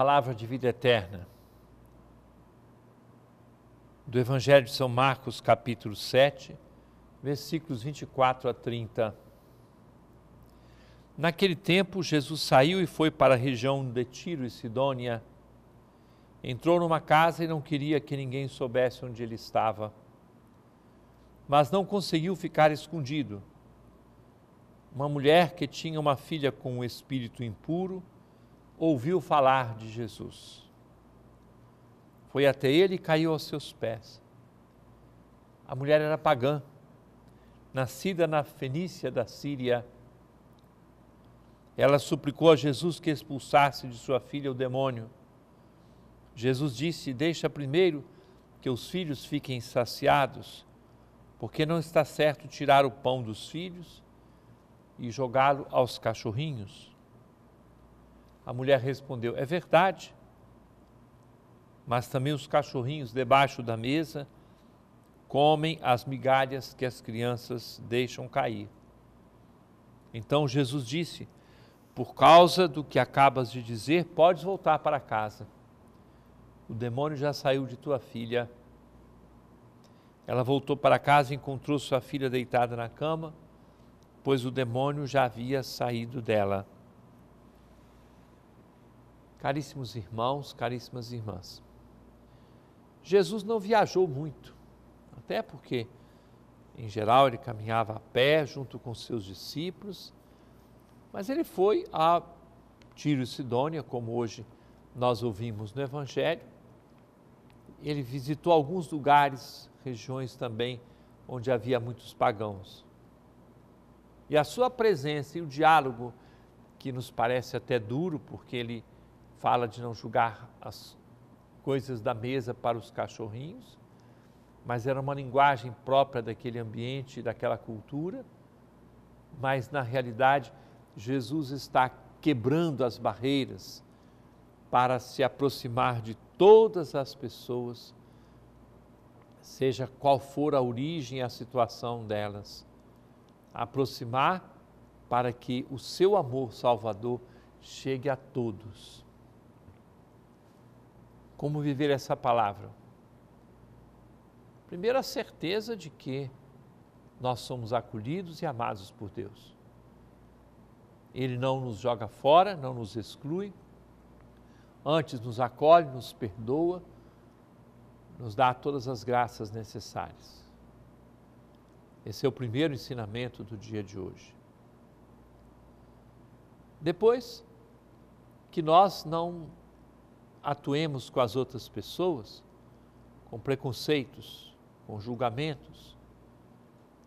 palavra de vida eterna do Evangelho de São Marcos, capítulo 7, versículos 24 a 30. Naquele tempo, Jesus saiu e foi para a região de Tiro e Sidônia. Entrou numa casa e não queria que ninguém soubesse onde ele estava. Mas não conseguiu ficar escondido. Uma mulher que tinha uma filha com um espírito impuro, ouviu falar de Jesus. Foi até ele e caiu aos seus pés. A mulher era pagã, nascida na Fenícia da Síria. Ela suplicou a Jesus que expulsasse de sua filha o demônio. Jesus disse: Deixa primeiro que os filhos fiquem saciados, porque não está certo tirar o pão dos filhos e jogá-lo aos cachorrinhos. A mulher respondeu: É verdade. Mas também os cachorrinhos debaixo da mesa comem as migalhas que as crianças deixam cair. Então Jesus disse: Por causa do que acabas de dizer, podes voltar para casa. O demônio já saiu de tua filha. Ela voltou para casa e encontrou sua filha deitada na cama, pois o demônio já havia saído dela. Caríssimos irmãos, caríssimas irmãs, Jesus não viajou muito, até porque, em geral, ele caminhava a pé junto com seus discípulos, mas ele foi a Tiro e Sidônia, como hoje nós ouvimos no Evangelho. Ele visitou alguns lugares, regiões também, onde havia muitos pagãos. E a sua presença e o diálogo, que nos parece até duro, porque ele fala de não julgar as coisas da mesa para os cachorrinhos, mas era uma linguagem própria daquele ambiente, daquela cultura. Mas na realidade, Jesus está quebrando as barreiras para se aproximar de todas as pessoas, seja qual for a origem, a situação delas. Aproximar para que o seu amor salvador chegue a todos como viver essa palavra? Primeiro, a certeza de que nós somos acolhidos e amados por Deus. Ele não nos joga fora, não nos exclui, antes nos acolhe, nos perdoa, nos dá todas as graças necessárias. Esse é o primeiro ensinamento do dia de hoje. Depois, que nós não atuemos com as outras pessoas com preconceitos, com julgamentos,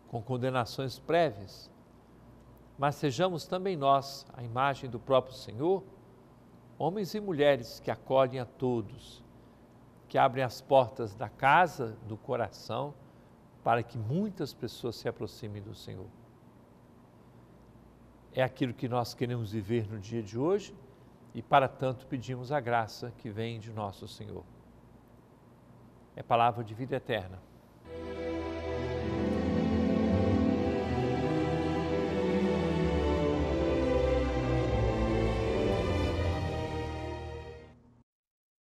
com condenações prévias, mas sejamos também nós, a imagem do próprio Senhor, homens e mulheres que acolhem a todos, que abrem as portas da casa, do coração, para que muitas pessoas se aproximem do Senhor. É aquilo que nós queremos viver no dia de hoje e para tanto pedimos a graça que vem de nosso Senhor. É palavra de vida eterna.